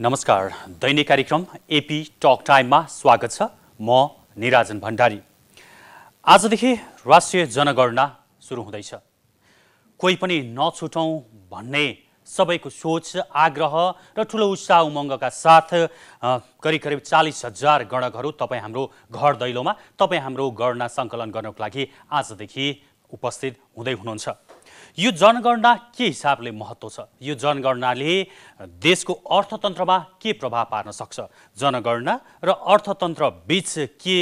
नमस्कार दैनिक कार्यक्रम एपी टक टाइममा स्वागत छ म निराजन भण्डारी आजदेखि राष्ट्रिय जनगणना सुरु हुँदैछ कोही पनि नछुटौँ भन्ने सबैको सोच आग्रह र ठुलो उत्साह उमङ्गका साथ करिब करिब चालिस हजार गणकहरू तपाईँ हाम्रो घर दैलोमा तपाईँ हाम्रो गणना सङ्कलन गर्नको लागि आजदेखि उपस्थित हुँदै हुनुहुन्छ यो जनगणना के हिसाबले महत्त्व छ यो जनगणनाले देशको अर्थतन्त्रमा के प्रभाव पार्न सक्छ जनगणना र अर्थतन्त्र बिच के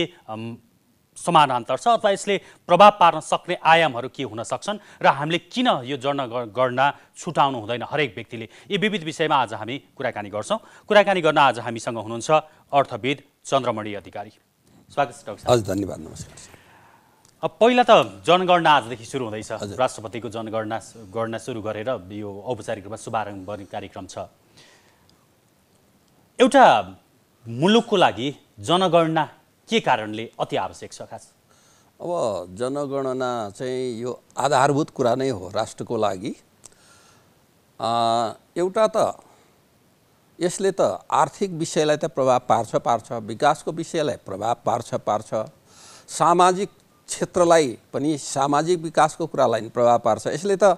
समानान्तर छ अथवा यसले प्रभाव पार्न सक्ने आयामहरू के हुन सक्छन् र हामीले किन यो जनगणना छुटाउनु हुँदैन हरेक व्यक्तिले यी विविध विषयमा आज हामी कुराकानी गर्छौँ कुराकानी गर्न आज हामीसँग हुनुहुन्छ अर्थविद चन्द्रमणि अधिकारी स्वागत छ धन्यवाद नमस्कार अब पहिला त जनगणना आजदेखि सुरु हुँदैछ राष्ट्रपतिको जनगणना गणना सुरु गरेर यो औपचारिक रूपमा शुभारम्भ गर्ने कार्यक्रम छ एउटा मुलुकको लागि जनगणना के कारणले अति आवश्यक छ खास अब जनगणना चाहिँ यो आधारभूत कुरा नै हो राष्ट्रको लागि एउटा त यसले त आर्थिक विषयलाई त प्रभाव पार्छ पार्छ विकासको विषयलाई प्रभाव पार्छ पार्छ सामाजिक क्षेत्रलाई पनि सामाजिक विकासको कुरालाई प्रभाव पार्छ यसले त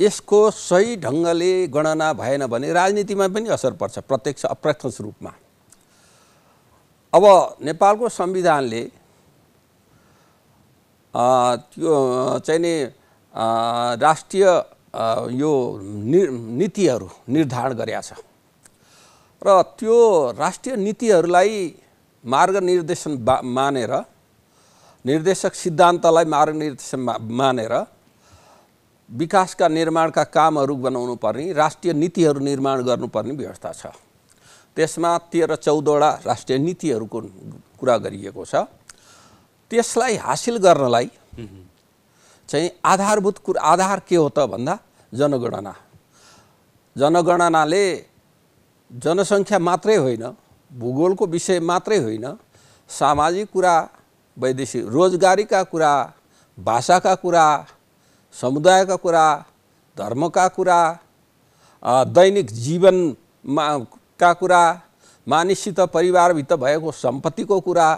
यसको सही ढङ्गले गणना भएन भने राजनीतिमा पनि असर पर्छ प्रत्यक्ष अप्रत्यक्ष रूपमा अब नेपालको संविधानले त्यो चाहिँ नि राष्ट्रिय यो नीतिहरू निर्धारण गरेका छ र त्यो राष्ट्रिय नीतिहरूलाई मार्ग निर्देशन बा मानेर निर्देशक सिद्धान्तलाई मार्ग मार्गनिर्देश मानेर विकासका निर्माणका कामहरू बनाउनु पर्ने राष्ट्रिय नीतिहरू निर्माण गर्नुपर्ने व्यवस्था छ त्यसमा तेह्र चौधवटा राष्ट्रिय नीतिहरूको कुरा गरिएको छ त्यसलाई हासिल गर्नलाई चाहिँ आधारभूत कुरा आधार के हो त भन्दा जनगणना जनगणनाले जनसङ्ख्या मात्रै होइन भूगोलको विषय मात्रै होइन सामाजिक कुरा वैदेशिक रोजगारीका कुरा भाषाका कुरा समुदायका कुरा धर्मका कुरा दैनिक जीवनमा का कुरा मानिससित परिवारभित्र भएको सम्पत्तिको कुरा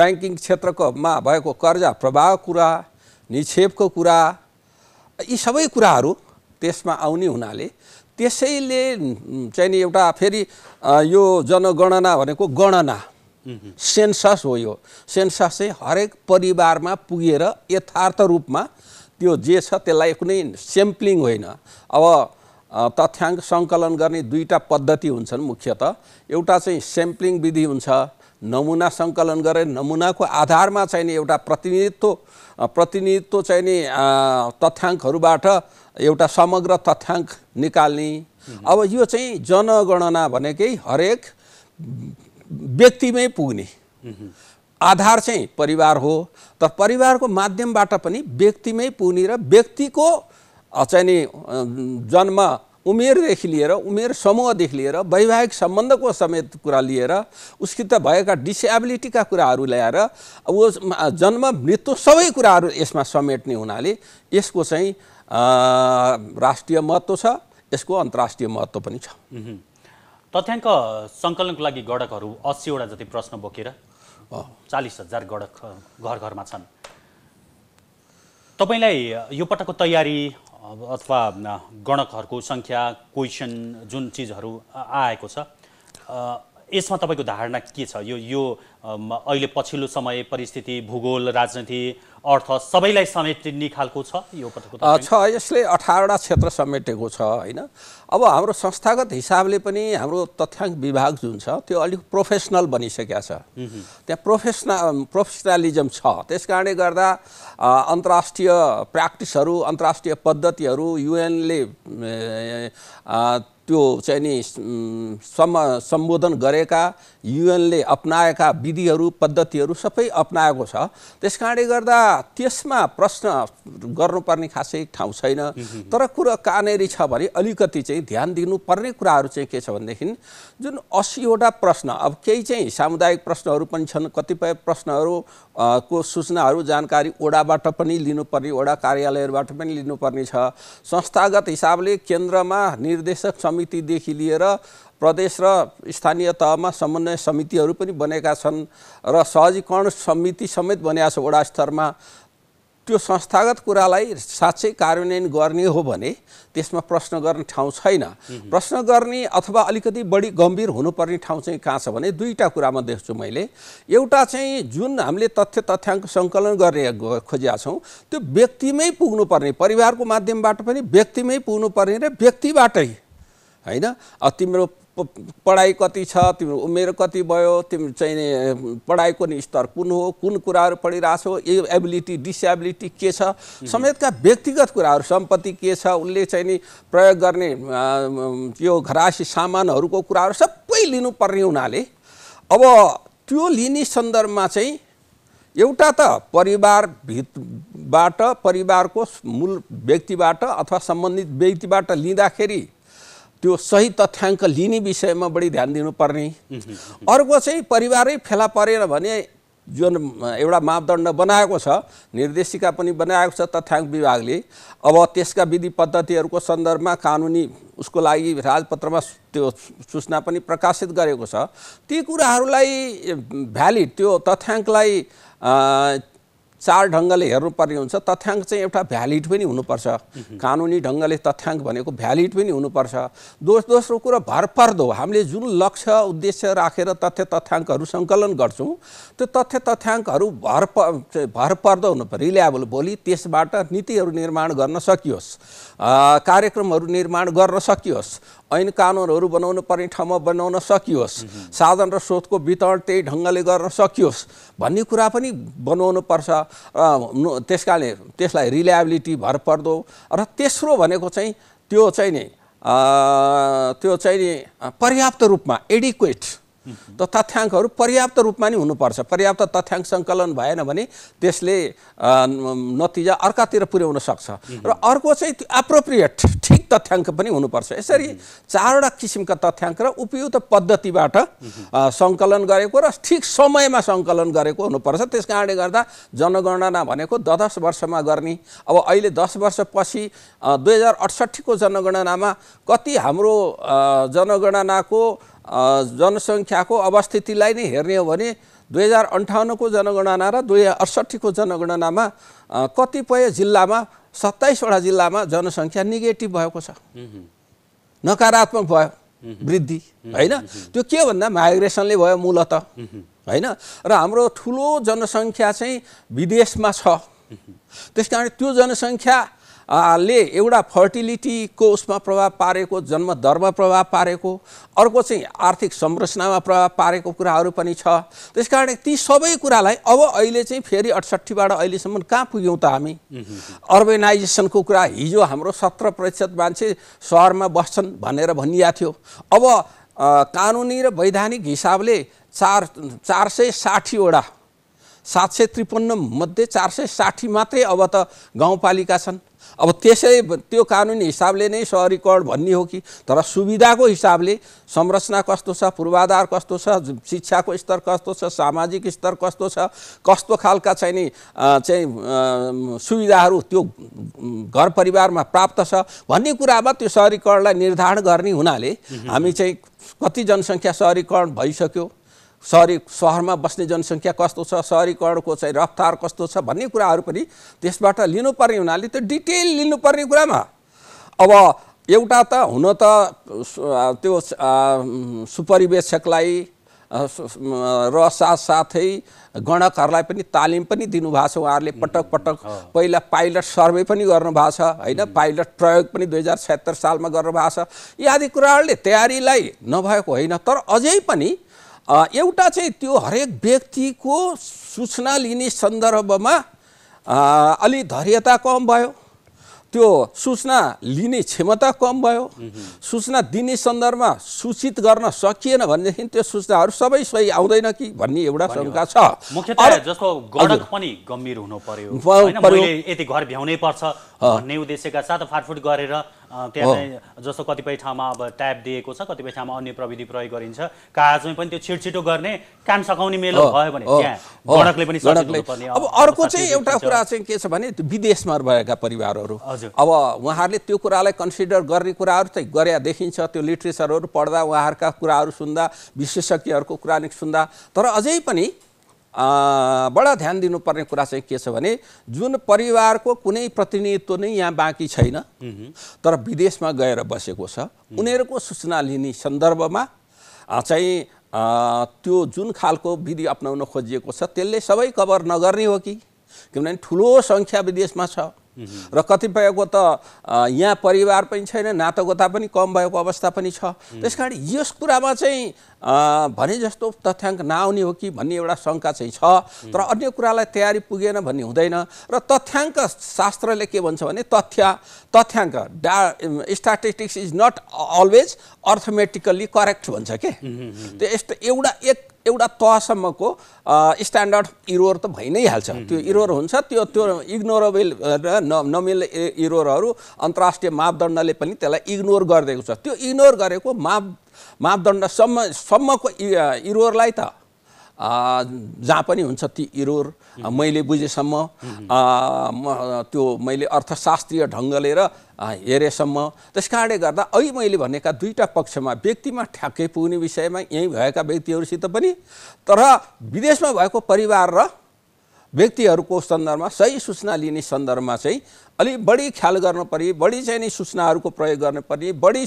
ब्याङ्किङ क्षेत्रकोमा भएको कर्जा प्रभाव कुरा निक्षेपको कुरा यी सबै कुराहरू त्यसमा आउने हुनाले त्यसैले चाहिँ नि एउटा फेरि यो जनगणना भनेको गणना सेन्सस हो यो सेन्सस चाहिँ हरेक परिवारमा पुगेर यथार्थ रूपमा त्यो जे छ त्यसलाई कुनै सेम्पलिङ होइन अब तथ्याङ्क सङ्कलन गर्ने दुईवटा पद्धति हुन्छन् मुख्यतः एउटा चाहिँ सेम्पलिङ विधि हुन्छ नमुना सङ्कलन गरे नमुनाको आधारमा चाहिँ नि एउटा प्रतिनिधित्व प्रतिनिधित्व चाहिँ नि तथ्याङ्कहरूबाट एउटा समग्र तथ्याङ्क निकाल्ने अब यो चाहिँ जनगणना भनेकै हरेक व्यक्तिमै पुग्ने आधार चाहिँ परिवार हो तर परिवारको माध्यमबाट पनि व्यक्तिमै पुग्ने र व्यक्तिको चाहिँ नि जन्म उमेरदेखि लिएर उमेर समूहदेखि लिएर वैवाहिक सम्बन्धको समेत कुरा लिएर त भएका डिसएबिलिटीका कुराहरू ल्याएर ऊ जन्म मृत्यु सबै कुराहरू यसमा समेट्ने हुनाले यसको चाहिँ राष्ट्रिय महत्त्व छ यसको अन्तर्राष्ट्रिय महत्त्व पनि छ तथ्याङ्क सङ्कलनको लागि गडकहरू अस्सीवटा जति प्रश्न बोकेर चालिस हजार गडक घर घरमा छन् तपाईँलाई यो पटकको तयारी अथवा गणकहरूको सङ्ख्या क्वेसन जुन चिजहरू आएको छ यसमा तपाईँको धारणा के छ यो यो अहिले पछिल्लो समय परिस्थिति भूगोल राजनीति अर्थ सबैलाई समेटिने खालको छ यो पटकको छ यसले अठारवटा क्षेत्र समेटेको छ होइन अब हाम्रो संस्थागत हिसाबले पनि हाम्रो तथ्याङ्क विभाग जुन छ त्यो अलिक प्रोफेसनल बनिसकेको छ त्यहाँ प्रोफेसनल प्रोफेसनलिजम छ त्यस कारणले गर्दा अन्तर्राष्ट्रिय प्र्याक्टिसहरू अन्तर्राष्ट्रिय पद्धतिहरू युएनले त्यो चाहिँ नि सम सम्बोधन गरेका युएनले अप्नाएका विधिहरू पद्धतिहरू सबै अप्नाएको छ त्यस कारणले गर्दा त्यसमा प्रश्न गर्नुपर्ने खासै ठाउँ छैन तर कुरो कहाँनेरि छ भने अलिकति चाहिँ ध्यान दिनुपर्ने कुराहरू चाहिँ के छ भनेदेखि जुन असीवटा प्रश्न अब केही चाहिँ सामुदायिक प्रश्नहरू पनि छन् कतिपय प्रश्नहरू को सूचनाहरू जानकारी ओडाबाट पनि लिनुपर्ने ओडा कार्यालयहरूबाट पनि लिनुपर्ने छ संस्थागत हिसाबले केन्द्रमा निर्देशक समितिदेखि लिएर प्रदेश र स्थानीय तहमा समन्वय समितिहरू पनि बनेका छन् र सहजीकरण समिति समेत बनेका छ वडा स्तरमा त्यो संस्थागत कुरालाई साँच्चै कार्यान्वयन गर्ने हो भने त्यसमा प्रश्न गर्ने ठाउँ छैन प्रश्न गर्ने अथवा अलिकति बढी गम्भीर हुनुपर्ने ठाउँ चाहिँ कहाँ छ भने दुईवटा कुरामा देख्छु मैले एउटा चाहिँ जुन हामीले तथ्य तथ्याङ्क सङ्कलन गर्ने खोजेका छौँ त्यो व्यक्तिमै पुग्नुपर्ने परिवारको माध्यमबाट पनि व्यक्तिमै पुग्नुपर्ने र व्यक्तिबाटै होइन तिम्रो पढाइ कति छ तिम्रो उमेर कति भयो तिम्रो चाहिँ पढाइको नि स्तर कुन हो कुन कुराहरू पढिरहेछौ ए एबिलिटी डिसएबिलिटी के छ समेतका व्यक्तिगत कुराहरू सम्पत्ति के छ उसले चाहिँ नि प्रयोग गर्ने त्यो घरासी सामानहरूको कुराहरू सबै लिनुपर्ने हुनाले अब त्यो लिने सन्दर्भमा चाहिँ एउटा त परिवारभित्रबाट परिवारको मूल व्यक्तिबाट अथवा सम्बन्धित व्यक्तिबाट लिँदाखेरि त्यो सही तथ्याङ्क लिने विषयमा बढी ध्यान दिनुपर्ने अर्को चाहिँ परिवारै फेला परेन भने जुन एउटा मापदण्ड बनाएको छ निर्देशिका पनि बनाएको छ तथ्याङ्क विभागले अब त्यसका विधि पद्धतिहरूको सन्दर्भमा कानुनी उसको लागि राजपत्रमा त्यो सूचना पनि प्रकाशित गरेको छ ती कुराहरूलाई भ्यालिड त्यो तथ्याङ्कलाई चार ढङ्गले हेर्नुपर्ने हुन्छ तथ्याङ्क चाहिँ एउटा भ्यालिड पनि हुनुपर्छ कानुनी ढङ्गले तथ्याङ्क भनेको भ्यालिड पनि हुनुपर्छ दोस दोस्रो कुरा भरपर्दो हामीले जुन लक्ष्य उद्देश्य राखेर तथ्य तथ्याङ्कहरू सङ्कलन गर्छौँ त्यो तथ्य तथ्याङ्कहरू भर भरपर्दो हुनु रिलायबल भोलि त्यसबाट नीतिहरू निर्माण गर्न सकियोस् कार्यक्रमहरू निर्माण गर्न सकियोस् ऐन कानुनहरू बनाउनु पर्ने ठाउँमा बनाउन सकियोस् साधन र स्रोतको वितरण त्यही ढङ्गले गर्न सकियोस् भन्ने कुरा पनि बनाउनुपर्छ त्यस कारणले त्यसलाई रिलायबिलिटी भर पर्दो र तेस्रो भनेको चाहिँ त्यो चाहिँ नि त्यो चाहिँ नि पर्याप्त रूपमा एडिक्वेट त तथ्याङ्कहरू पर्याप्त रूपमा नै हुनुपर्छ पर्याप्त तथ्याङ्क सङ्कलन भएन भने त्यसले नतिजा अर्कातिर पुर्याउन सक्छ र अर्को चाहिँ एप्रोप्रिएट ठिक तथ्याङ्क पनि हुनुपर्छ यसरी चारवटा किसिमका तथ्याङ्क र उपयुक्त पद्धतिबाट सङ्कलन गरेको र ठिक समयमा सङ्कलन गरेको हुनुपर्छ त्यस कारणले गर्दा जनगणना भनेको दस वर्षमा गर्ने अब अहिले दस वर्षपछि दुई हजार अठसट्ठीको जनगणनामा कति हाम्रो जनगणनाको जनसङ्ख्याको अवस्थितिलाई नै हेर्ने हो भने दुई हजार अन्ठाउन्नको जनगणना र दुई हजार अडसट्ठीको जनगणनामा कतिपय जिल्लामा सत्ताइसवटा जिल्लामा जनसङ्ख्या नेगेटिभ भएको छ नकारात्मक भयो वृद्धि होइन त्यो के भन्दा माइग्रेसनले भयो मूलत होइन र हाम्रो ठुलो जनसङ्ख्या चाहिँ विदेशमा छ त्यस कारण त्यो जनसङ्ख्या ले एउटा फर्टिलिटीको उसमा प्रभाव पारेको जन्म दरमा प्रभाव पारेको अर्को चाहिँ आर्थिक संरचनामा प्रभाव पारेको कुराहरू पनि छ त्यस कारण ती सबै कुरालाई अब अहिले चाहिँ फेरि अठसट्ठीबाट अहिलेसम्म कहाँ पुग्यौँ त हामी अर्बनाइजेसनको कुरा हिजो हाम्रो सत्र प्रतिशत मान्छे सहरमा बस्छन् भनेर भनिएको थियो अब कानुनी र वैधानिक हिसाबले चार चार सय साठीवटा सात सय त्रिपन्न मध्ये चार सय साठी मात्रै अब त गाउँपालिका छन् अब त्यसै त्यो कानुनी हिसाबले नै सहरीकरण भन्ने हो कि तर सुविधाको हिसाबले संरचना कस्तो छ पूर्वाधार कस्तो छ शिक्षाको स्तर कस्तो छ सामाजिक स्तर कस्तो छ कस्तो खालका चाहिँ नि चाहिँ सुविधाहरू त्यो घर परिवारमा प्राप्त छ भन्ने कुरामा त्यो सहरीकरणलाई निर्धारण गर्ने हुनाले हामी चाहिँ कति जनसङ्ख्या सहरीकरण भइसक्यो सहरी सहरमा बस्ने जनसङ्ख्या कस्तो छ सहरीकरणको चाहिँ रफ्तार कस्तो छ भन्ने कुराहरू पनि त्यसबाट लिनुपर्ने हुनाले त्यो डिटेल लिनुपर्ने कुरामा अब एउटा त हुन त त्यो सुपरिवेक्षकलाई र साथसाथै गणकहरूलाई पनि तालिम पनि दिनुभएको छ उहाँहरूले पटक पटक पहिला पाइलट सर्वे पनि गर्नुभएको छ होइन पाइलट प्रयोग पनि दुई हजार छत्तर सालमा गर्नुभएको छ यी आदि कुराहरूले तयारीलाई नभएको होइन तर अझै पनि एउटा चाहिँ त्यो हरेक व्यक्तिको सूचना लिने सन्दर्भमा अलि धैर्यता कम भयो त्यो सूचना लिने क्षमता कम भयो सूचना दिने सन्दर्भमा सूचित गर्न सकिएन भनेदेखि त्यो सूचनाहरू सबै सही आउँदैन कि भन्ने एउटा शङ्का छ जस्तो गडक पनि गम्भीर हुनु पर्यो यति घर भ्याउनै पर्छ भन्ने उद्देश्यका साथ फाटफुट गरेर त्यहाँ जस्तो कतिपय ठाउँमा अब ट्याप दिएको छ कतिपय ठाउँमा अन्य प्रविधि प्रयोग गरिन्छ कागजमै पनि त्यो छिटछिटो गर्ने काम सघाउने मेलो भयो भने त्यहाँ पनि अब अर्को चाहिँ एउटा कुरा चाहिँ के छ भने विदेशमा भएका परिवारहरू अब उहाँहरूले त्यो कुरालाई कन्सिडर गर्ने कुराहरू चाहिँ गरे देखिन्छ त्यो लिट्रेचरहरू पढ्दा उहाँहरूका कुराहरू सुन्दा विशेषज्ञहरूको कुरा सुन्दा तर अझै पनि बडा ध्यान दिनुपर्ने कुरा चाहिँ के छ भने जुन परिवारको कुनै प्रतिनिधित्व नै यहाँ बाँकी छैन तर विदेशमा गएर बसेको छ उनीहरूको सूचना लिने सन्दर्भमा चाहिँ त्यो जुन खालको विधि अप्नाउन खोजिएको छ त्यसले सबै कभर नगर्ने हो कि किनभने ठुलो सङ्ख्या विदेशमा छ र कतिपयको त यहाँ परिवार पनि छैन नातागोता पनि कम भएको अवस्था पनि छ त्यस कारण यस कुरामा चाहिँ भने जस्तो तथ्याङ्क नआउने हो कि भन्ने एउटा शङ्का चाहिँ छ तर अन्य कुरालाई तयारी पुगेन भन्ने हुँदैन र तथ्याङ्क शास्त्रले के भन्छ भने तथ्य तथ्याङ्क the statistics is not always arithmetically correct भन्छ के त्यो यस्तो एउटा एक एउटा तहसम्मको स्ट्यान्डर्ड इरोर त भइ नै हाल्छ त्यो इरोर हुन्छ त्यो त्यो इग्नोरेबल र न नमिल्ने इरोरहरू अन्तर्राष्ट्रिय मापदण्डले पनि त्यसलाई इग्नोर गरिदिएको छ त्यो इग्नोर गरेको माप मापदण्डसम्म सम्मको इरोरलाई त जहाँ पनि हुन्छ ती इरोर मैले बुझेसम्म म त्यो मैले अर्थशास्त्रीय ढङ्गले र हेरेसम्म त्यस कारणले गर्दा अहिले मैले भनेका दुईवटा पक्षमा व्यक्तिमा ठ्याक्कै पुग्ने विषयमा यहीँ भएका व्यक्तिहरूसित पनि तर विदेशमा भएको परिवार र व्यक्तिहरूको सन्दर्भमा सही सूचना लिने सन्दर्भमा चाहिँ अलिक बढी ख्याल गर्नुपर्ने बढी चाहिँ नि सूचनाहरूको प्रयोग गर्नुपर्ने बढी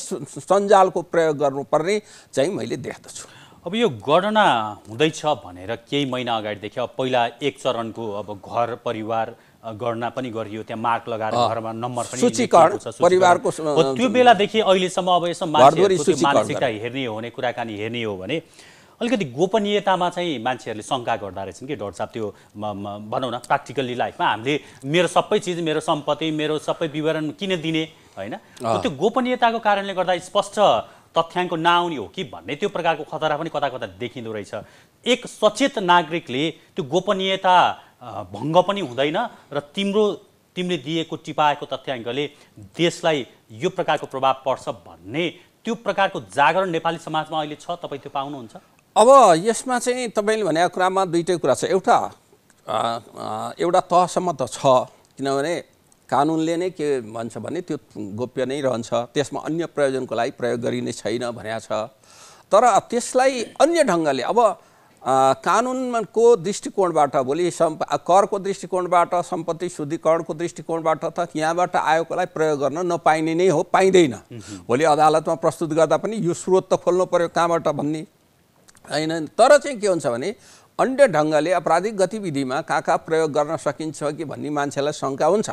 सञ्जालको प्रयोग गर्नुपर्ने चाहिँ मैले देख्दछु अब यो गणना हुँदैछ भनेर केही महिना अगाडिदेखि अब पहिला एक चरणको अब घर परिवार गणना पनि गरियो त्यहाँ मार्क लगाएर घरमा नम्बर पनि परिवारको त्यो बेलादेखि अहिलेसम्म अब यसो मानसिकता हेर्ने हो भने कुराकानी हेर्ने हो भने अलिकति गोपनीयतामा चाहिँ मान्छेहरूले शङ्का गर्दा रहेछन् कि डक्टर त्यो भनौँ न प्र्याक्टिकल्ली लाइफमा हामीले मेरो सबै चिज मेरो सम्पत्ति मेरो सबै विवरण किन दिने होइन त्यो गोपनीयताको कारणले गर्दा स्पष्ट तथ्याङ्क नआउने हो कि भन्ने त्यो प्रकारको खतरा पनि कता कता देखिँदो रहेछ एक सचेत नागरिकले त्यो गोपनीयता भङ्ग पनि हुँदैन र तिम्रो तिमीले दिएको टिपाएको तथ्याङ्कले देशलाई यो प्रकारको प्रभाव पर्छ भन्ने त्यो प्रकारको जागरण नेपाली समाजमा अहिले छ तपाईँ त्यो पाउनुहुन्छ अब यसमा चाहिँ तपाईँले भनेको कुरामा दुइटै कुरा छ एउटा एउटा तहसम्म त छ किनभने कानुनले नै के भन्छ भने त्यो गोप्य नै रहन्छ त्यसमा अन्य प्रयोजनको लागि प्रयोग गरिने छैन भनेको छ तर त्यसलाई अन्य ढङ्गले अब कानुनको दृष्टिकोणबाट भोलि सम्प करको दृष्टिकोणबाट सम्पत्ति शुद्धिकरणको दृष्टिकोणबाट त यहाँबाट आयोगलाई प्रयोग गर्न नपाइने नै हो पाइँदैन भोलि अदालतमा प्रस्तुत गर्दा पनि यो स्रोत त खोल्नु पऱ्यो कहाँबाट भन्ने होइन तर चाहिँ के हुन्छ भने अन्य ढङ्गले आपराधिक गतिविधिमा कहाँ कहाँ प्रयोग गर्न सकिन्छ कि भन्ने मान्छेलाई शङ्का हुन्छ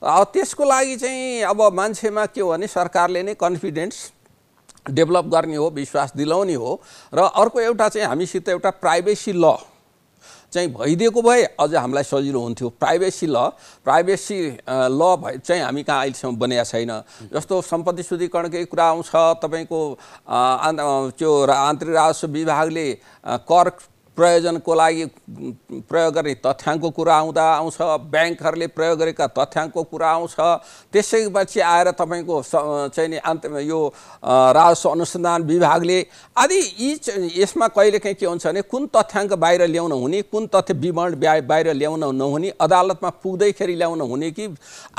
अब त्यसको लागि चाहिँ अब मान्छेमा के हो भने सरकारले नै कन्फिडेन्स डेभलप गर्ने हो विश्वास दिलाउने हो र अर्को एउटा चाहिँ हामीसित एउटा प्राइभेसी ल चाहिँ भइदिएको भए अझ हामीलाई सजिलो हुन्थ्यो प्राइभेसी ल प्राइभेसी ल भए चाहिँ हामी कहाँ अहिलेसम्म बनेका छैन जस्तो सम्पत्ति शुद्धिकरणकै कुरा आउँछ तपाईँको त्यो आन्तरिक राजस्व विभागले कर प्रयोजनको लागि प्रयोग गर्ने तथ्याङ्कको कुरा आउँदा आउँछ ब्याङ्कहरूले प्रयोग गरेका तथ्याङ्कको कुरा आउँछ त्यसैपछि आएर तपाईँको चाहिँ नि अन्त यो राजस्व अनुसन्धान विभागले आदि यी यसमा कहिलेकाहीँ के हुन्छ भने कुन तथ्याङ्क बाहिर ल्याउन हुने कुन तथ्य विवरण बाहिर ल्याउन नहुने अदालतमा पुग्दैखेरि ल्याउन हुने कि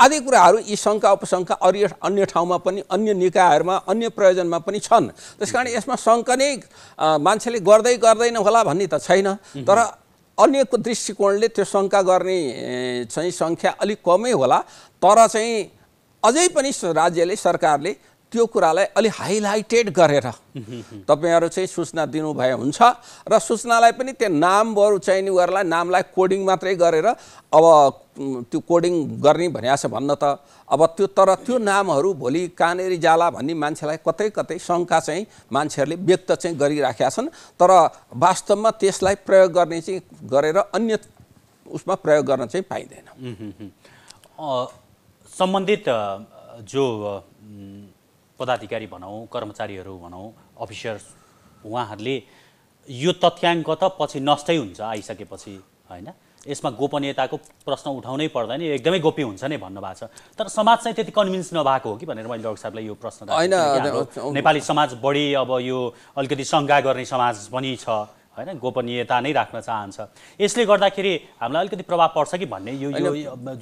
आदि कुराहरू यी शङ्का उपशङ्का अरू अन्य ठाउँमा पनि अन्य निकायहरूमा अन्य प्रयोजनमा पनि छन् त्यस यसमा शङ्का नै मान्छेले गर्दै गर्दैन होला भन्ने त छैन तर अन्यको दृष्टिकोणले त्यो शङ्का गर्ने चाहिँ सङ्ख्या अलिक कमै होला तर चाहिँ अझै पनि राज्यले सरकारले त्यो कुरालाई अलि हाइलाइटेड गरेर तपाईँहरू चाहिँ सूचना दिनुभए हुन्छ र सूचनालाई पनि त्यो नामहरू चाहिने उनीहरूलाई नामलाई कोडिङ मात्रै गरेर अब त्यो कोडिङ गर्ने भनिया छ भन्न त अब त्यो तर त्यो नामहरू भोलि कहाँनेरि जाला भन्ने मान्छेलाई कतै कतै शङ्का चाहिँ मान्छेहरूले व्यक्त चाहिँ गरिराखेका छन् तर वास्तवमा त्यसलाई प्रयोग गर्ने चाहिँ गरेर अन्य उसमा प्रयोग गर्न चाहिँ पाइँदैन सम्बन्धित जो पदाधिकारी भनौँ कर्मचारीहरू भनौँ अफिसर्स उहाँहरूले यो तथ्याङ्क त पछि नष्टै हुन्छ आइसकेपछि होइन यसमा गोपनीयताको प्रश्न उठाउनै पर्दैन यो एकदमै गोप्य हुन्छ नै भन्नुभएको छ तर समाज चाहिँ त्यति कन्भिन्स नभएको हो कि भनेर मैले डक्टर साहबलाई यो प्रश्न होइन नेपाली समाज बढी अब यो अलिकति शङ्का गर्ने समाज पनि छ होइन गोपनीयता नै राख्न चाहन्छ यसले गर्दाखेरि हामीलाई अलिकति प्रभाव पर्छ कि भन्ने यो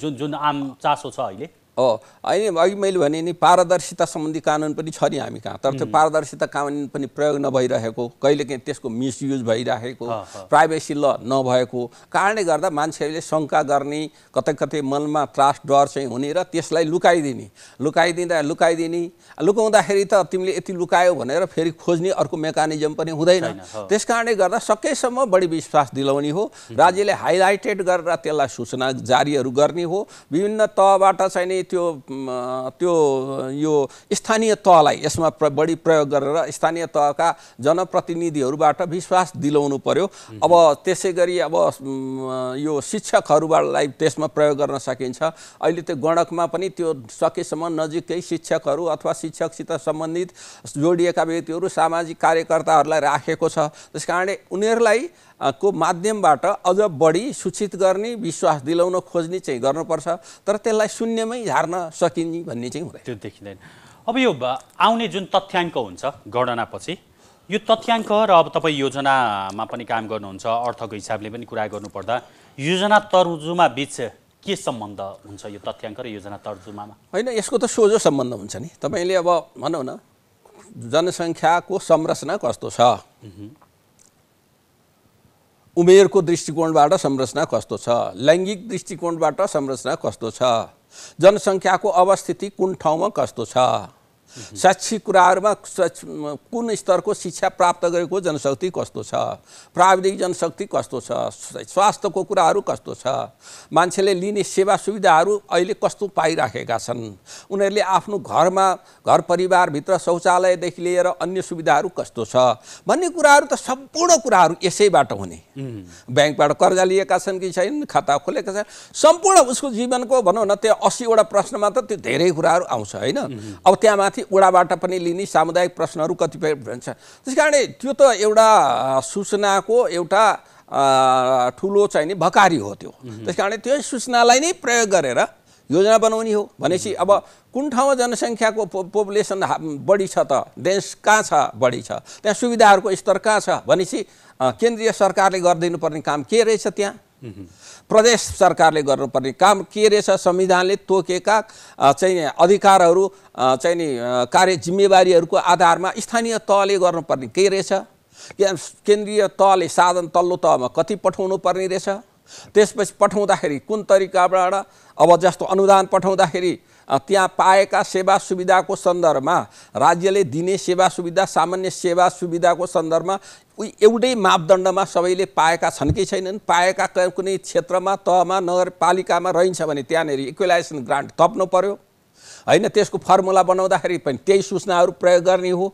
जुन जुन आम चासो छ अहिले अहिले अघि मैले भने नि पारदर्शिता सम्बन्धी कानुन पनि छ नि हामी कहाँ तर त्यो पारदर्शिता कानुन पनि प्रयोग नभइरहेको कहिलेकाहीँ त्यसको मिसयुज भइरहेको प्राइभेसी ल नभएको कारणले गर्दा मान्छेहरूले शङ्का गर्ने कतै कतै मनमा त्रास डर चाहिँ हुने र त्यसलाई लुकाइदिने लुकाइदिँदा लुकाइदिने लुकाउँदाखेरि त तिमीले यति लुकायो भनेर फेरि खोज्ने अर्को मेकानिजम पनि हुँदैन त्यस कारणले गर्दा सकेसम्म बढी विश्वास दिलाउने हो राज्यले हाइलाइटेड गरेर त्यसलाई सूचना जारीहरू गर्ने हो विभिन्न तहबाट चाहिँ नि त्यो त्यो यो स्थानीय तहलाई यसमा प्र बढी प्रयोग गरेर स्थानीय तहका जनप्रतिनिधिहरूबाट विश्वास दिलाउनु पर्यो अब त्यसै गरी अब यो शिक्षकहरूलाई त्यसमा प्रयोग गर्न सकिन्छ अहिले त्यो गणकमा पनि त्यो सकेसम्म नजिकै शिक्षकहरू अथवा शिक्षकसित सम्बन्धित जोडिएका व्यक्तिहरू सामाजिक कार्यकर्ताहरूलाई राखेको छ त्यस कारणले उनीहरूलाई को माध्यमबाट अझ बढी सूचित गर्ने विश्वास दिलाउन खोज्ने चाहिँ गर्नुपर्छ तर त्यसलाई शून्यमै झार्न सकिने भन्ने चाहिँ हुँदैन त्यो देखिँदैन अब यो आउने जुन तथ्याङ्क हुन्छ गणनापछि यो तथ्याङ्क र अब तपाईँ योजनामा पनि काम गर्नुहुन्छ अर्थको हिसाबले पनि कुरा गर्नुपर्दा योजना तर्जुमा बिच के सम्बन्ध हुन्छ यो तथ्याङ्क र योजना तर्जुमामा होइन यसको त सोझो सम्बन्ध हुन्छ नि तपाईँले अब भनौँ न जनसङ्ख्याको संरचना कस्तो छ उमेरको दृष्टिकोणबाट संरचना कस्तो छ लैङ्गिक दृष्टिकोणबाट संरचना कस्तो छ जनसङ्ख्याको अवस्थिति कुन ठाउँमा कस्तो छ शैक्षिक कुराहरूमा कुन स्तरको शिक्षा प्राप्त गरेको जनशक्ति कस्तो छ प्राविधिक जनशक्ति कस्तो छ स्वास्थ्यको कुराहरू कस्तो छ मान्छेले लिने सेवा सुविधाहरू अहिले कस्तो पाइराखेका छन् उनीहरूले आफ्नो घरमा घर परिवारभित्र शौचालयदेखि लिएर अन्य सुविधाहरू कस्तो छ भन्ने कुराहरू त सम्पूर्ण कुराहरू यसैबाट हुने ब्याङ्कबाट कर्जा लिएका छन् कि छैन खाता खोलेका छन् सम्पूर्ण उसको जीवनको भनौँ न त्यो असीवटा प्रश्नमा त त्यो धेरै कुराहरू आउँछ होइन अब त्यहाँमाथि वडाबाट पनि लिने सामुदायिक प्रश्नहरू कतिपय भन्छ त्यस कारणले त्यो त एउटा सूचनाको एउटा ठुलो चाहिने भकारी हो त्यो त्यस कारणले त्यो सूचनालाई नै प्रयोग गरेर योजना बनाउने हो भनेपछि अब कुन ठाउँमा जनसङ्ख्याको पो पोपुलेसन बढी छ त देश कहाँ छ बढी छ त्यहाँ सुविधाहरूको स्तर कहाँ छ भनेपछि केन्द्रीय सरकारले गरिदिनुपर्ने काम के रहेछ त्यहाँ प्रदेश सरकारले गर्नुपर्ने काम के रहेछ संविधानले तोकेका चाहिँ अधिकारहरू चाहिँ नि कार्य जिम्मेवारीहरूको आधारमा स्थानीय तहले गर्नुपर्ने के रहेछ केन्द्रीय तहले साधन तल्लो तहमा कति पठाउनु पर्ने रहेछ त्यसपछि पठाउँदाखेरि कुन तरिकाबाट अब जस्तो अनुदान पठाउँदाखेरि त्यहाँ पाएका सेवा सुविधाको सन्दर्भमा राज्यले दिने सेवा सुविधा सामान्य सेवा सुविधाको सन्दर्भमा एउटै मापदण्डमा सबैले पाएका छन् कि छैनन् पाएका कुनै क्षेत्रमा तहमा नगरपालिकामा रहन्छ भने त्यहाँनिर इक्वलाइजेसन ग्रान्ट थप्नु पर्यो होइन त्यसको फर्मुला बनाउँदाखेरि पनि त्यही सूचनाहरू प्रयोग गर्ने हो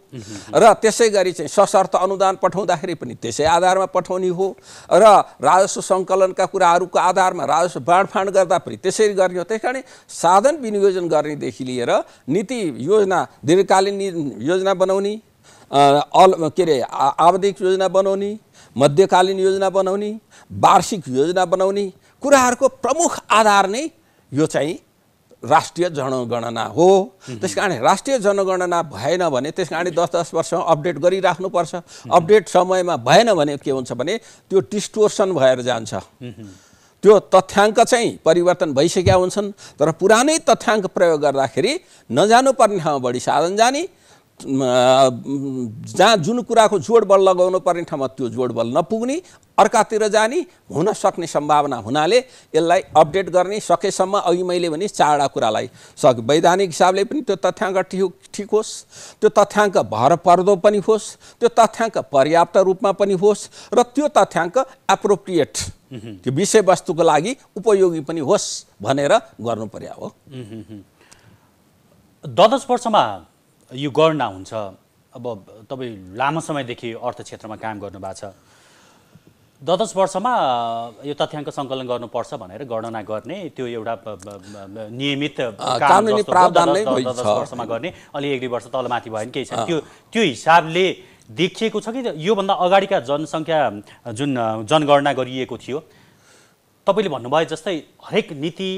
र त्यसै गरी चाहिँ सशर्त अनुदान पठाउँदाखेरि पनि त्यसै आधारमा पठाउने हो र राजस्व सङ्कलनका कुराहरूको आधारमा राजस्व बाँडफाँड गर्दा पनि त्यसरी गर्ने हो त्यस कारण साधन विनियोजन गर्नेदेखि लिएर नीति योजना दीर्घकालीन योजना बनाउने अल के अरे आवधिक योजना बनाउने मध्यकालीन योजना बनाउने वार्षिक योजना बनाउने कुराहरूको प्रमुख आधार नै यो चाहिँ राष्ट्रिय जनगणना हो त्यस कारण राष्ट्रिय जनगणना भएन भने त्यस कारण दस दस वर्षमा अपडेट गरिराख्नुपर्छ अपडेट समयमा भएन भने के हुन्छ भने त्यो डिस्टोर्सन भएर जान्छ त्यो तथ्याङ्क चाहिँ परिवर्तन भइसकेका हुन्छन् तर पुरानै तथ्याङ्क प्रयोग गर्दाखेरि नजानुपर्ने ठाउँमा बढी साधन जाने जहाँ जुन कुराको जोड बल लगाउनु पर्ने ठाउँमा त्यो जोड बल नपुग्ने अर्कातिर जाने हुन सक्ने सम्भावना हुनाले यसलाई अपडेट गर्ने सकेसम्म अघि मैले भने चारवटा कुरालाई सक वैधानिक हिसाबले पनि त्यो तथ्याङ्क ठिक ठिक होस् त्यो तथ्याङ्क भर पर्दो पनि होस् त्यो तथ्याङ्क पर्याप्त रूपमा पनि होस् र त्यो तथ्याङ्क एप्रोप्रिएट त्यो विषयवस्तुको लागि उपयोगी पनि होस् भनेर गर्नु पर्या हो दस वर्षमा यो गर्न हुन्छ अब तपाईँ लामो समयदेखि अर्थ क्षेत्रमा काम गर्नु भएको छ दस वर्षमा यो तथ्याङ्क सङ्कलन गर्नुपर्छ भनेर गणना गर्ने त्यो एउटा नियमित वर्षमा गर्ने अलि एक दुई वर्ष तलमाथि भयो भने केही छैन त्यो त्यो हिसाबले देखिएको छ कि योभन्दा अगाडिका जनसङ्ख्या जुन जनगणना गरिएको थियो तपाईँले भन्नुभयो जस्तै हरेक नीति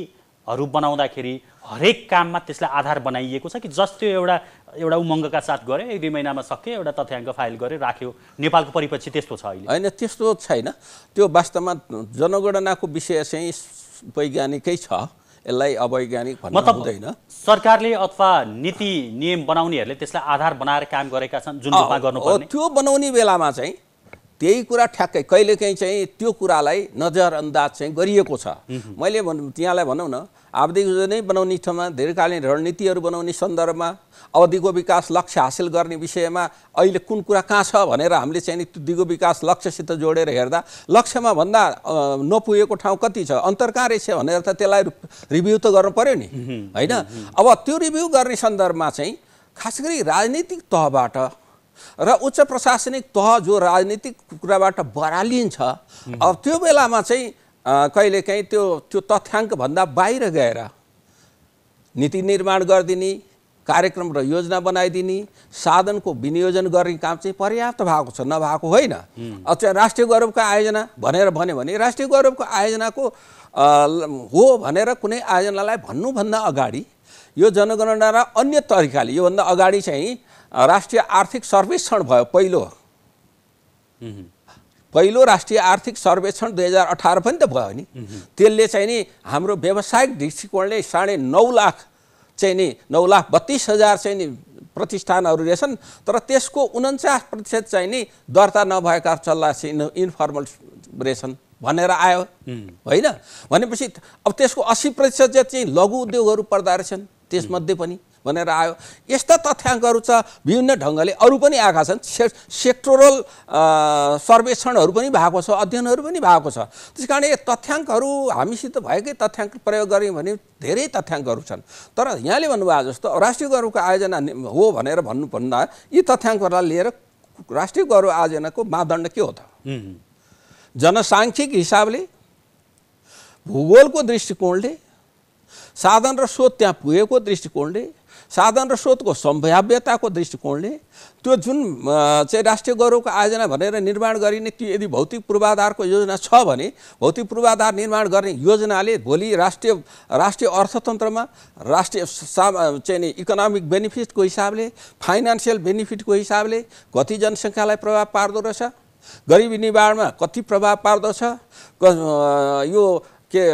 हरू बनाउँदाखेरि हरेक काममा त्यसलाई आधार बनाइएको छ कि जस्तो एउटा एउटा उमङ्गका साथ गऱ्यो एक दुई महिनामा सक्यो एउटा तथ्याङ्क फाइल गरे राख्यो नेपालको परिपक्ष त्यस्तो छ अहिले होइन त्यस्तो छैन त्यो वास्तवमा जनगणनाको विषय चाहिँ वैज्ञानिकै छ यसलाई अवैज्ञानिक मतलब हुँदैन सरकारले अथवा नीति नियम बनाउनेहरूले त्यसलाई आधार बनाएर काम गरेका छन् जुन रूपमा गर्नु त्यो बनाउने बेलामा चाहिँ त्यही कुरा ठ्याक्कै कहिलेकाहीँ चाहिँ त्यो कुरालाई नजरअन्दाज चाहिँ गरिएको छ मैले भन् त्यहाँलाई भनौँ न आवधिक योजना बनाउने ठाउँमा दीर्घकालीन रणनीतिहरू बनाउने सन्दर्भमा अवधिको विकास लक्ष्य हासिल गर्ने विषयमा अहिले कुन कुरा कहाँ छ भनेर हामीले चाहिँ त्यो दिगो विकास लक्ष्यसित जोडेर हेर्दा लक्ष्यमा भन्दा नपुगेको ठाउँ कति छ अन्तर कहाँ रहेछ भनेर त त्यसलाई रिभ्यू त गर्नु पऱ्यो नि होइन अब त्यो रिभ्यू गर्ने सन्दर्भमा चाहिँ खास गरी राजनीतिक तहबाट र उच्च प्रशासनिक तह जो राजनीतिक कुराबाट बरालिन्छ अब त्यो बेलामा चाहिँ कहिलेकाहीँ त्यो त्यो तथ्याङ्कभन्दा बाहिर गएर नीति निर्माण गरिदिने कार्यक्रम र योजना बनाइदिने साधनको विनियोजन गर्ने काम चाहिँ पर्याप्त भएको छ नभएको होइन चाहिँ राष्ट्रिय गौरवको आयोजना भनेर भन्यो भने राष्ट्रिय गौरवको आयोजनाको हो भनेर कुनै आयोजनालाई भन्नुभन्दा अगाडि यो जनगणना र अन्य तरिकाले योभन्दा अगाडि चाहिँ राष्ट्रिय आर्थिक सर्वेक्षण भयो पहिलो पहिलो राष्ट्रिय आर्थिक सर्वेक्षण दुई हजार अठार पनि त भयो नि त्यसले चाहिँ नि हाम्रो व्यावसायिक दृष्टिकोणले साढे नौ लाख चाहिँ नि नौ लाख बत्तिस हजार चाहिँ नि प्रतिष्ठानहरू रहेछन् तर त्यसको उन्चास प्रतिशत चाहिँ नि दर्ता नभएका चल्ला चाहिँ इन्फर्मल रहेछन् भनेर आयो होइन भनेपछि अब त्यसको असी प्रतिशत चाहिँ लघु उद्योगहरू पर्दा रहेछन् त्यसमध्ये पनि भनेर आयो यस्ता तथ्याङ्कहरू छ विभिन्न ढङ्गले अरू पनि आएका छन् से सेक्टोरल सर्वेक्षणहरू पनि भएको छ अध्ययनहरू पनि भएको छ त्यस कारण यो तथ्याङ्कहरू हामीसित भएकै तथ्याङ्क प्रयोग गऱ्यौँ भने धेरै तथ्याङ्कहरू छन् तर यहाँले भन्नुभएको जस्तो राष्ट्रिय गौरवको आयोजना हो भनेर भन्नुभन्दा यी तथ्याङ्कहरूलाई लिएर राष्ट्रिय गौरव आयोजनाको मापदण्ड के हो त जनसाङ्ख्यिक हिसाबले भूगोलको दृष्टिकोणले साधन र स्रोत त्यहाँ पुगेको दृष्टिकोणले साधन र स्रोतको सम्भाव्यताको दृष्टिकोणले त्यो जुन चाहिँ राष्ट्रिय गौरवको आयोजना भनेर निर्माण गरिने त्यो यदि भौतिक पूर्वाधारको योजना छ भने भौतिक पूर्वाधार निर्माण गर्ने योजनाले भोलि राष्ट्रिय राष्ट्रिय अर्थतन्त्रमा राष्ट्रिय चाहिँ इकोनोमिक बेनिफिटको हिसाबले फाइनेन्सियल बेनिफिटको हिसाबले कति जनसङ्ख्यालाई प्रभाव पार्दो रहेछ गरिबी निवारणमा कति प्रभाव पार्दछ यो के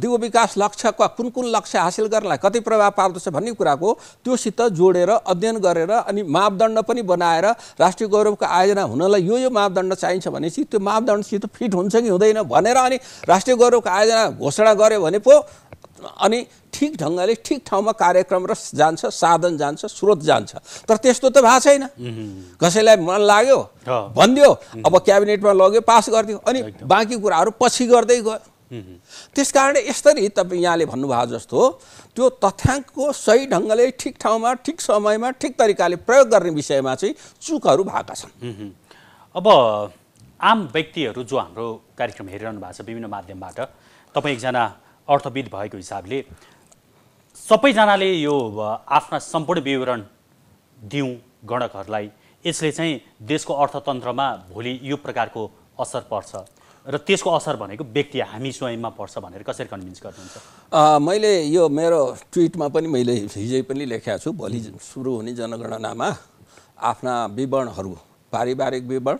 दिगो विकास लक्ष्यका कुन कुन लक्ष्य हासिल गर्नलाई कति प्रभाव पार्दछ भन्ने कुराको त्योसित जोडेर अध्ययन गरेर अनि मापदण्ड पनि बनाएर राष्ट्रिय गौरवको आयोजना हुनलाई यो यो मापदण्ड चाहिन्छ भनेपछि त्यो मापदण्डसित फिट हुन्छ कि हुँदैन भनेर अनि राष्ट्रिय गौरवको आयोजना घोषणा गर्यो भने पो अनि ठिक ढङ्गले ठिक ठाउँमा कार्यक्रम र जान्छ साधन जान्छ स्रोत जान्छ तर त्यस्तो त भएको छैन कसैलाई मन लाग्यो भनिदियो अब क्याबिनेटमा लग्यो पास गरिदियो अनि बाँकी कुराहरू पछि गर्दै गयो त्यसकारण यसरी तपाईँ यहाँले भन्नुभएको जस्तो त्यो तथ्याङ्कको सही ढङ्गले ठिक ठाउँमा ठिक समयमा ठिक तरिकाले प्रयोग गर्ने विषयमा चाहिँ चुकहरू भएका छन् अब आम व्यक्तिहरू जो हाम्रो कार्यक्रम हेरिरहनु भएको छ विभिन्न माध्यमबाट तपाईँ एकजना अर्थविद भएको हिसाबले सबैजनाले यो आफ्ना सम्पूर्ण विवरण दिउँ गणकहरूलाई यसले चाहिँ देशको अर्थतन्त्रमा भोलि यो प्रकारको असर पर्छ र त्यसको असर भनेको व्यक्ति हामी स्वयंमा पर्छ भनेर कसरी कन्भिन्स गर्नुहुन्छ मैले यो मेरो ट्विटमा पनि मैले हिजै पनि लेखेको छु भोलि सुरु हुने जनगणनामा आफ्ना विवरणहरू पारिवारिक विवरण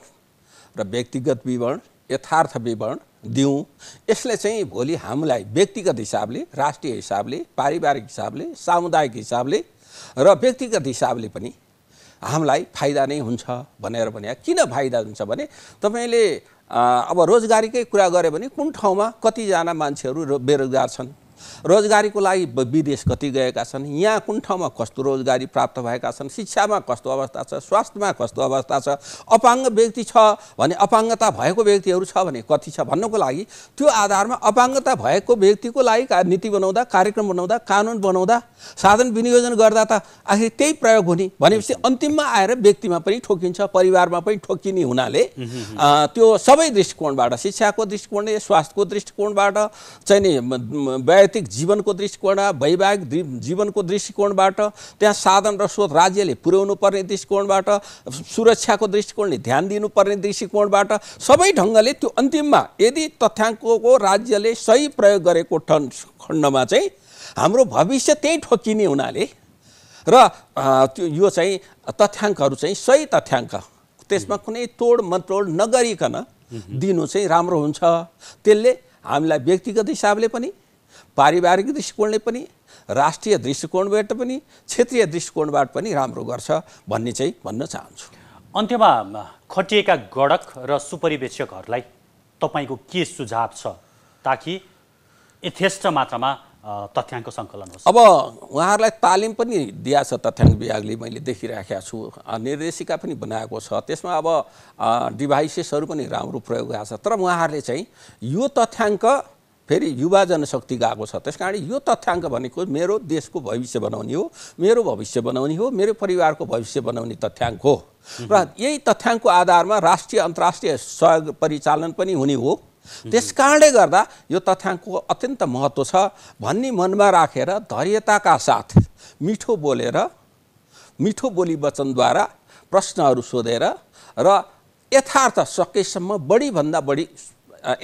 र व्यक्तिगत विवरण यथार्थ विवरण दिउँ यसले चाहिँ भोलि हामीलाई व्यक्तिगत हिसाबले राष्ट्रिय हिसाबले पारिवारिक हिसाबले सामुदायिक हिसाबले र व्यक्तिगत हिसाबले पनि हामीलाई फाइदा नै हुन्छ भनेर भने किन फाइदा हुन्छ भने तपाईँले अब रोजगारीकै कुरा गऱ्यो भने कुन ठाउँमा कतिजना मान्छेहरू बेरोजगार छन् रोजगारीको लागि विदेश कति गएका छन् यहाँ कुन ठाउँमा कस्तो रोजगारी प्राप्त भएका छन् शिक्षामा कस्तो अवस्था छ स्वास्थ्यमा कस्तो अवस्था छ अपाङ्ग व्यक्ति छ भने अपाङ्गता भएको व्यक्तिहरू छ भने कति छ भन्नको लागि त्यो आधारमा अपाङ्गता भएको व्यक्तिको लागि नीति बनाउँदा कार्यक्रम बनाउँदा कानुन बनाउँदा साधन विनियोजन गर्दा त आखिर त्यही प्रयोग हुने भनेपछि अन्तिममा आएर व्यक्तिमा पनि ठोकिन्छ परिवारमा पनि ठोकिने हुनाले त्यो सबै दृष्टिकोणबाट शिक्षाको दृष्टिकोणले स्वास्थ्यको दृष्टिकोणबाट चाहिँ नि व्यय राजनैतिक जीवनको दृष्टिकोण वैवाहिक जीवनको दृष्टिकोणबाट त्यहाँ साधन र स्रोत राज्यले पुर्याउनु पर्ने दृष्टिकोणबाट सुरक्षाको दृष्टिकोणले ध्यान दिनुपर्ने दृष्टिकोणबाट सबै ढङ्गले त्यो अन्तिममा यदि तथ्याङ्कको राज्यले सही प्रयोग गरेको ठन खण्डमा चाहिँ हाम्रो भविष्य त्यही ठोकिने हुनाले र त्यो यो चाहिँ तथ्याङ्कहरू चाहिँ सही तथ्याङ्क त्यसमा कुनै तोड मतोड नगरिकन दिनु चाहिँ राम्रो हुन्छ त्यसले हामीलाई व्यक्तिगत हिसाबले पनि पारिवारिक दृष्टिकोणले पनि राष्ट्रिय दृष्टिकोणबाट पनि क्षेत्रीय दृष्टिकोणबाट पनि राम्रो गर्छ भन्ने चाहिँ भन्न चाहन्छु अन्त्यमा खटिएका गडक र सुपरिवेक्षकहरूलाई तपाईँको के सुझाव छ ताकि यथेष्ट मात्रामा तथ्याङ्क सङ्कलन होस् अब उहाँहरूलाई तालिम पनि दिया छ तथ्याङ्क विभागले मैले देखिराखेका छु निर्देशिका पनि बनाएको छ त्यसमा अब डिभाइसेसहरू पनि राम्रो प्रयोग भएको छ तर उहाँहरूले चाहिँ यो तथ्याङ्क फेरि युवा जनशक्ति गएको छ त्यस कारण यो तथ्याङ्क भनेको मेरो देशको भविष्य बनाउने हो मेरो भविष्य बनाउने हो मेरो परिवारको भविष्य बनाउने तथ्याङ्क हो र यही तथ्याङ्कको आधारमा राष्ट्रिय अन्तर्राष्ट्रिय सहयोग परिचालन पनि हुने हो त्यस कारणले गर्दा यो तथ्याङ्कको अत्यन्त महत्त्व छ भन्ने मनमा राखेर रा, धैर्यताका साथ मिठो बोलेर मिठो बोली वचनद्वारा प्रश्नहरू सोधेर र यथार्थ सकेसम्म बढीभन्दा बढी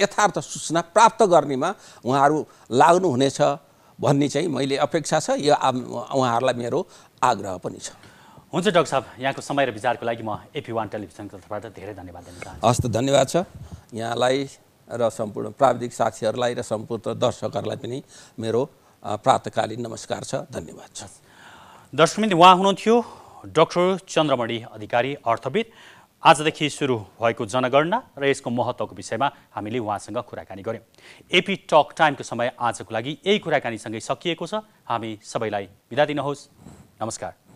यथार्थ सूचना प्राप्त गर्नेमा उहाँहरू लाग्नुहुनेछ भन्ने चाहिँ मैले अपेक्षा छ यो उहाँहरूलाई मेरो आग्रह पनि छ हुन्छ डक्टर साहब यहाँको समय र विचारको लागि म एपी वान टेलिभिजनको तर्फबाट धेरै धन्यवाद दिन चाहन्छु हस्त धन्यवाद छ यहाँलाई र सम्पूर्ण प्राविधिक साथीहरूलाई र सम्पूर्ण दर्शकहरूलाई पनि मेरो प्रातकालीन नमस्कार छ धन्यवाद छ दर्शकबिन उहाँ हुनुहुन्थ्यो डक्टर चन्द्रमणि अधिकारी अर्थविद आजदेखि सुरु भएको जनगणना र यसको महत्त्वको विषयमा हामीले उहाँसँग कुराकानी गऱ्यौँ एपी टक टाइमको समय आजको लागि यही कुराकानीसँगै सकिएको छ हामी सबैलाई बिदा दिनुहोस् नमस्कार